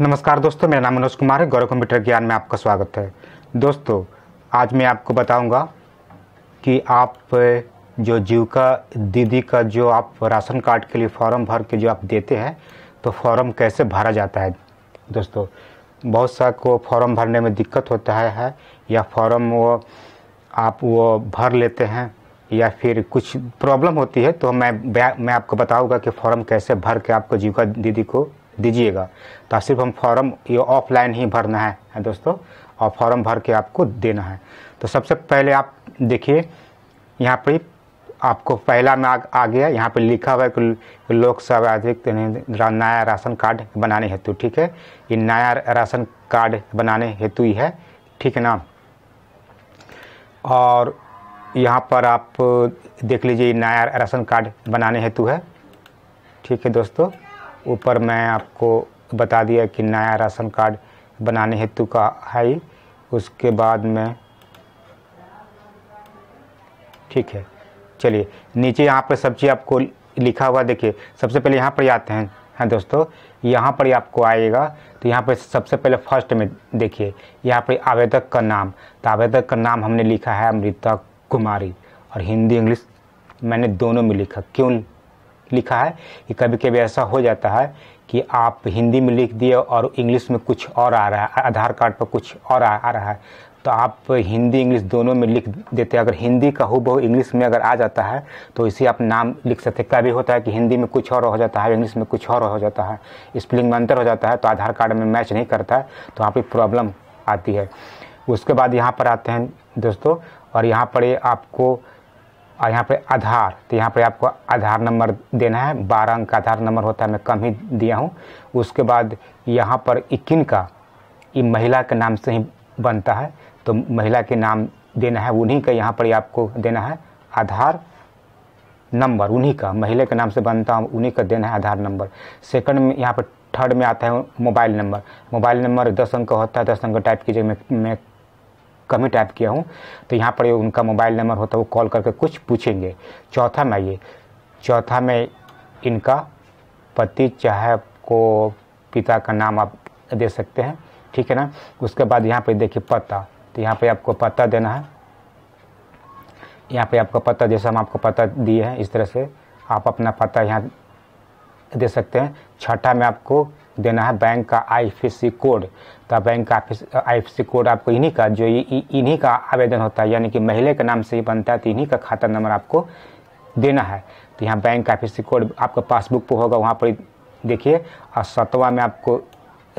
नमस्कार दोस्तों मेरा नाम मनोज कुमार है गौरव कंप्यूटर ज्ञान में आपका स्वागत है दोस्तों आज मैं आपको बताऊंगा कि आप जो जीविका दीदी का जो आप राशन कार्ड के लिए फॉर्म भर के जो आप देते हैं तो फॉर्म कैसे भरा जाता है दोस्तों बहुत सा को फॉर्म भरने में दिक्कत होता है, है या फॉर्म वो आप वो भर लेते हैं या फिर कुछ प्रॉब्लम होती है तो मैं मैं आपको बताऊंगा कि फॉर्म कैसे भर के आपको जीविका दीदी को दीजिएगा तो सिर्फ हम फॉर्म ये ऑफलाइन ही भरना है, दोस्तों और फॉर्म भर के आपको देना है तो सबसे पहले आप देखिए यहाँ पर आपको पहला में आ, आ गया यहाँ पे लिखा हुआ है कि लोकसभा अधिक नया राशन कार्ड बनाने हेतु ठीक है ये नया राशन कार्ड बनाने हेतु ही है ठीक है ना और यहाँ पर आप देख लीजिए नया राशन कार्ड बनाने हेतु है ठीक है दोस्तों ऊपर मैं आपको बता दिया कि नया राशन कार्ड बनाने हेतु का है उसके बाद में ठीक है चलिए नीचे यहाँ पर सब चीज़ आपको लिखा हुआ देखिए सबसे पहले यहाँ पर आते हैं हैं हाँ दोस्तों यहाँ पर आपको आएगा तो यहाँ पर सबसे पहले फर्स्ट में देखिए यहाँ पर आवेदक का नाम तो आवेदक का नाम हमने लिखा है अमृता कुमारी और हिंदी इंग्लिश मैंने दोनों में लिखा क्यों लिखा है कि कभी कभी ऐसा हो जाता है कि आप हिंदी में लिख दिए और इंग्लिश में कुछ और आ रहा है आधार कार्ड पर कुछ और आ, आ रहा है तो आप हिंदी इंग्लिश दोनों में लिख देते हैं अगर हिंदी का हो बहु इंग्लिश में अगर आ जाता है तो इसे आप नाम लिख सकते हैं कभी होता है कि हिंदी में कुछ और हो जाता है इंग्लिश में कुछ और हो जाता है स्पेलिंग में अंतर हो जाता है तो आधार कार्ड में मैच नहीं करता है तो वहाँ पर प्रॉब्लम आती है उसके बाद यहाँ पर आते हैं दोस्तों और यहाँ पर आपको और यहाँ पे आधार तो यहाँ पे आपको आधार नंबर देना है बारह अंक का आधार नंबर होता है मैं कम ही दिया हूँ उसके बाद यहाँ पर इक्कीन का ये महिला के नाम से ही बनता है तो महिला के नाम देना है उन्हीं का यहाँ पर आपको देना है आधार नंबर उन्हीं का महिला के नाम से बनता हूँ उन्हीं का देना है आधार नंबर सेकंड में यहाँ पर थर्ड में आता है मोबाइल नंबर मोबाइल नंबर दस अंक का होता है दस अंक टाइप कीजिए मैं मैं ही टाइप किया हूँ तो यहाँ पर उनका मोबाइल नंबर होता है वो कॉल करके कुछ पूछेंगे चौथा में आइए चौथा में इनका पति चाहे को पिता का नाम आप दे सकते हैं ठीक है ना उसके बाद यहाँ पर देखिए पता तो यहाँ पर आपको पता देना है यहाँ पर आपका पता जैसा हम आपको पता दिए हैं इस तरह से आप अपना पता यहाँ दे सकते हैं छठा में आपको देना है बैंक का आईएफएससी कोड तो बैंक का आईएफएससी कोड आपको इन्हीं का जो इन्हीं का आवेदन होता है यानी कि महिला के नाम से ही बनता है तो इन्हीं का खाता नंबर आपको देना है तो यहाँ बैंक का आई कोड आपका पासबुक पर होगा वहाँ पर देखिए और सतवा में आपको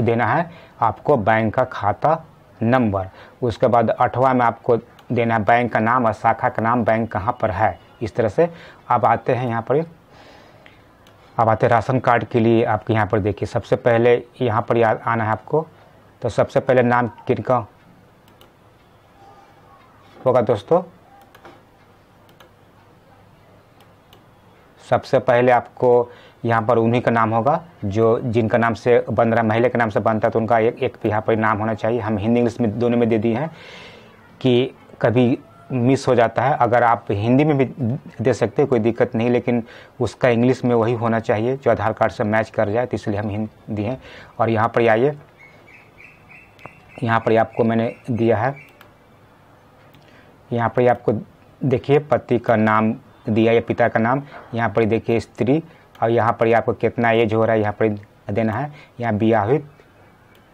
देना है आपको बैंक का खाता नंबर उसके बाद अठवा में आपको देना है बैंक का नाम और शाखा का नाम बैंक कहाँ पर है इस तरह से अब आते हैं यहाँ पर अब आते राशन कार्ड के लिए आपके यहाँ पर देखिए सबसे पहले यहाँ पर याद आना है आपको तो सबसे पहले नाम किनका होगा दोस्तों सबसे पहले आपको यहाँ पर उन्हीं का नाम होगा जो जिनका नाम से बन रहा महिला के नाम से बनता है तो उनका एक एक यहाँ पर नाम होना चाहिए हम हिंदी इंग्लिश में दोनों में दे दिए हैं कि कभी मिस हो जाता है अगर आप हिंदी में भी दे सकते हैं कोई दिक्कत नहीं लेकिन उसका इंग्लिश में वही होना चाहिए जो आधार कार्ड से मैच कर जाए तो इसलिए हम हिंदी हैं और यहाँ पर आइए यहाँ पर आपको मैंने दिया है यहाँ पर आपको देखिए पति का नाम दिया या पिता का नाम यहाँ पर देखिए स्त्री और यहाँ पर आपको कितना एज हो रहा है यहाँ पर देना है यहाँ विवाहित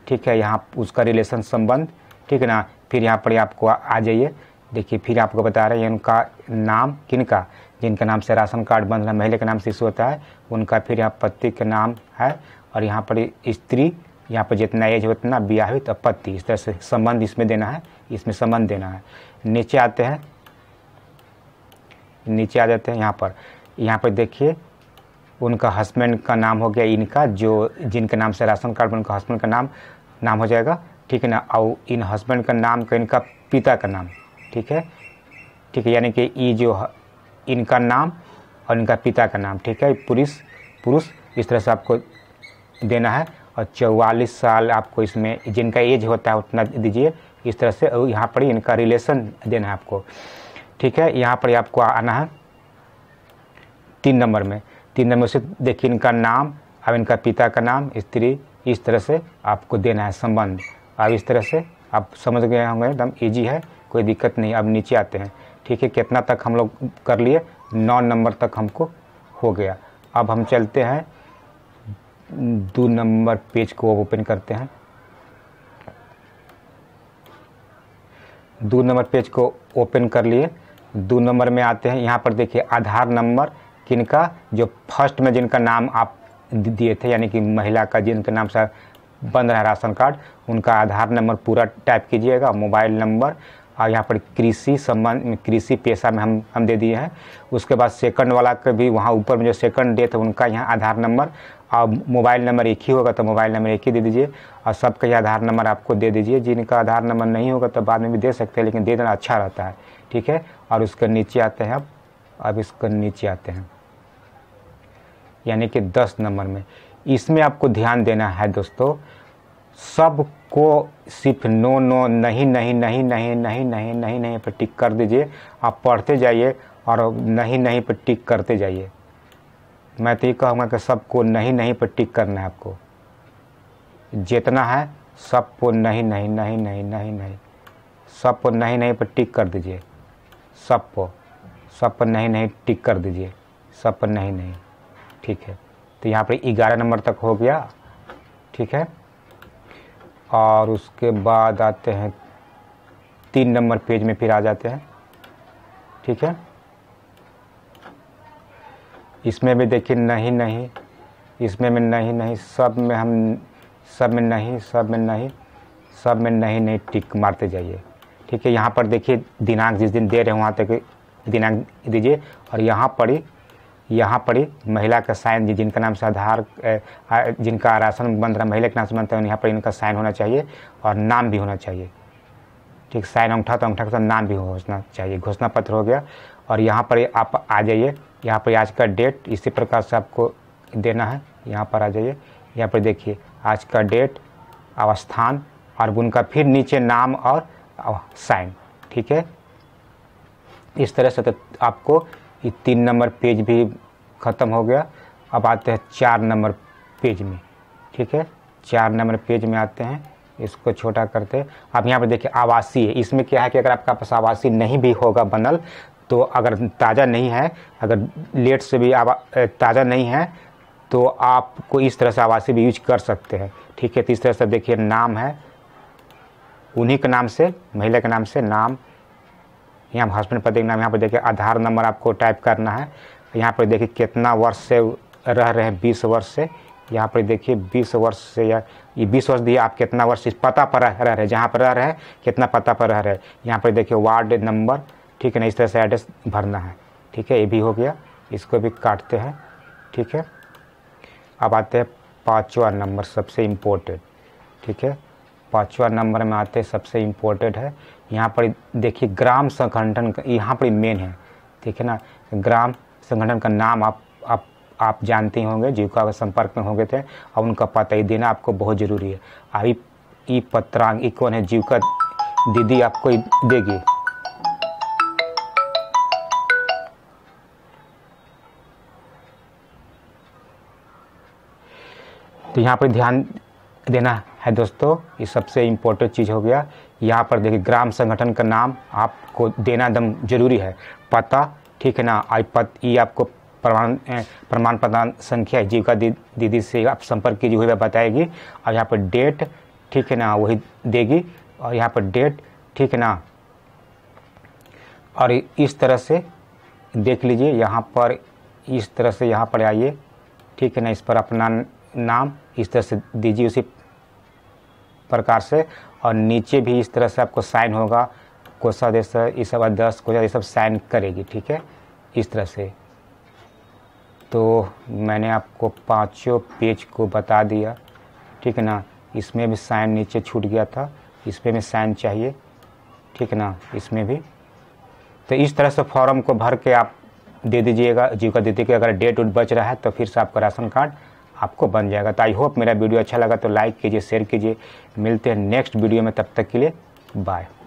ठीक है यहाँ उसका रिलेशन संबंध ठीक है ना फिर यहाँ पर आपको आ, आ जाइए देखिए फिर आपको बता रहे हैं उनका नाम किनका जिनका नाम से राशन कार्ड बन रहा है महिला के नाम से इशू होता है उनका फिर यहाँ पति का नाम है और यहाँ पर स्त्री यहाँ पर जितना एज हो उतना विवाहित तो और पति इस तरह से संबंध इसमें देना है इसमें संबंध देना है नीचे आते हैं नीचे आ जाते हैं यहाँ पर यहाँ पर देखिए उनका हस्बैंड का नाम हो गया इनका जो जिनके नाम से राशन कार्ड उनका हस्बैंड का नाम नाम हो जाएगा ठीक है ना और इन हस्बैंड का नाम का इनका पिता का नाम ठीक है ठीक है यानी कि ई जो इनका नाम और इनका पिता का नाम ठीक है पुरुष पुरुष इस तरह से आपको देना है और चौवालीस साल आपको इसमें जिनका एज होता है उतना दीजिए इस तरह से और यहाँ पर इनका रिलेशन देना है आपको ठीक है यहाँ पर आपको आना है तीन नंबर में तीन नंबर से देखिए इनका नाम अब इनका पिता का नाम स्त्री इस तरह से आपको देना है संबंध अब इस तरह से आप समझ गए होंगे एकदम ईजी है कोई दिक्कत नहीं अब नीचे आते हैं ठीक है कितना तक हम लोग कर लिए नौ नंबर तक हमको हो गया अब हम चलते हैं दो नंबर पेज को ओपन करते हैं दो नंबर पेज को ओपन कर लिए दो नंबर में आते हैं यहाँ पर देखिए आधार नंबर किनका जो फर्स्ट में जिनका नाम आप दिए थे यानी कि महिला का जिनका नाम से बंद रहा है राशन कार्ड उनका आधार नंबर पूरा टाइप कीजिएगा मोबाइल नंबर और यहाँ पर कृषि संबंध कृषि पेशा में हम हम दे दिए हैं उसके बाद सेकंड वाला के भी वहाँ ऊपर में जो सेकंड डेट है उनका यहाँ आधार नंबर और मोबाइल नंबर एक ही होगा तो मोबाइल नंबर एक ही दे दीजिए और सबका ही आधार नंबर आपको दे दीजिए जिनका आधार नंबर नहीं होगा तो बाद में भी दे सकते हैं लेकिन दे देना अच्छा रहता है ठीक है और उसके नीचे आते हैं अब इसके नीचे आते हैं यानी कि दस नंबर में इसमें आपको ध्यान देना है दोस्तों सबको सिर्फ नो नो नहीं नहीं नहीं नहीं नहीं नहीं नहीं नहीं पर टिक कर दीजिए आप पढ़ते जाइए और नहीं नहीं पर टिक करते जाइए मैं तो ये कहूँगा कि सबको नहीं नहीं पर टिक करना है आपको जितना है सबको नहीं नहीं नहीं नहीं नहीं नहीं सबको नहीं नहीं पर टिक कर दीजिए सब को सब पर नहीं नहीं टिक कर दीजिए सब पर नहीं नहीं ठीक है तो यहाँ पर ग्यारह नंबर तक हो गया ठीक है और उसके बाद आते हैं तीन नंबर पेज में फिर आ जाते हैं ठीक है इसमें भी देखिए नहीं नहीं इसमें में नहीं नहीं सब में हम सब में नहीं सब में नहीं सब में नहीं नहीं टिक मारते जाइए ठीक है यहाँ पर देखिए दिनांक जिस दिन दे रहे हैं वहाँ तक दिनांक दीजिए और यहाँ पर ही यहाँ पर ही महिला का साइन जिनका नाम से आधार जिनका राशन बन रहा महिला के नाम से बनता है यहाँ पर इनका साइन होना चाहिए और नाम भी होना चाहिए ठीक साइन अंगूठा तो अंगठा के साथ नाम भी होना चाहिए घोषणा पत्र हो गया और यहाँ पर आप आ जाइए यहाँ पर आज का डेट इसी प्रकार से आपको देना है यहाँ पर आ जाइए यहाँ पर देखिए आज का डेट अवस्थान और उनका फिर नीचे नाम और साइन ठीक है इस तरह से तो आपको ये तीन नंबर पेज भी ख़त्म हो गया अब आते हैं चार नंबर पेज में ठीक है चार नंबर पेज में आते हैं इसको छोटा करते हैं अब यहाँ पर देखिए आवासीय इसमें क्या है कि अगर आपका पास आवासीय नहीं भी होगा बनल तो अगर ताज़ा नहीं है अगर लेट से भी ताज़ा नहीं है तो आपको इस तरह से आवासीय भी यूज कर सकते हैं ठीक है तो इस तरह से देखिए नाम है उन्हीं के नाम से महिला के नाम से नाम यहाँ हस्बैंड पर देखना नाम यहाँ पर देखिए आधार नंबर आपको टाइप करना है यहाँ पर देखिए कितना वर्ष से रह रहे हैं बीस वर्ष से यहाँ पर देखिए बीस वर्ष से या ये बीस वर्ष दिए आप कितना वर्ष इस पता पर रह रहे हैं जहाँ पर रह रहे हैं कितना पता पर रह रहे हैं यहाँ पर देखिए वार्ड नंबर ठीक है ना इस तरह से एड्रेस भरना है ठीक है ये भी हो गया इसको भी काटते हैं ठीक है अब आते हैं पाँचवा नंबर सबसे इम्पोर्टेंट ठीक है पाँचवा नंबर में आते सबसे इम्पोर्टेंट है यहाँ पर देखिए ग्राम संगठन यहाँ पर मेन है ठीक है ना ग्राम संगठन का नाम आप आप आप जानते होंगे जीविका के संपर्क में होंगे थे और उनका पता ही देना आपको बहुत ज़रूरी है अभी ई पत्रांग ई कौन है जीविका दीदी आपको देगी तो यहाँ पर ध्यान देना है दोस्तों ये सबसे इम्पोर्टेंट चीज़ हो गया यहाँ पर देखिए ग्राम संगठन का नाम आपको देना एकदम जरूरी है पता ठीक है ना आई पत ये आपको प्रमाण प्रमाण प्रदान संख्या जीविका दीदी से आप संपर्क कीजिए वही बताएगी और यहाँ पर डेट ठीक है ना वही देगी और यहाँ पर डेट ठीक है ना और इस तरह से देख लीजिए यहाँ पर इस तरह से यहाँ पर आइए ठीक है ना इस पर अपना नाम इस तरह से दीजिए उसे प्रकार से और नीचे भी इस तरह से आपको साइन होगा कोषाध्यक्ष ये सब अध्यक्ष को ये सब साइन करेगी ठीक है इस तरह से तो मैंने आपको पाँचों पेज को बता दिया ठीक है ना इसमें भी साइन नीचे छूट गया था इसमें भी साइन चाहिए ठीक ना इसमें भी तो इस तरह से फॉर्म को भर के आप दे दीजिएगा जीविका दीदी दे अगर डेट उट बच रहा है तो फिर से आपका राशन कार्ड आपको बन जाएगा तो आई होप मेरा वीडियो अच्छा लगा तो लाइक कीजिए शेयर कीजिए मिलते हैं नेक्स्ट वीडियो में तब तक के लिए बाय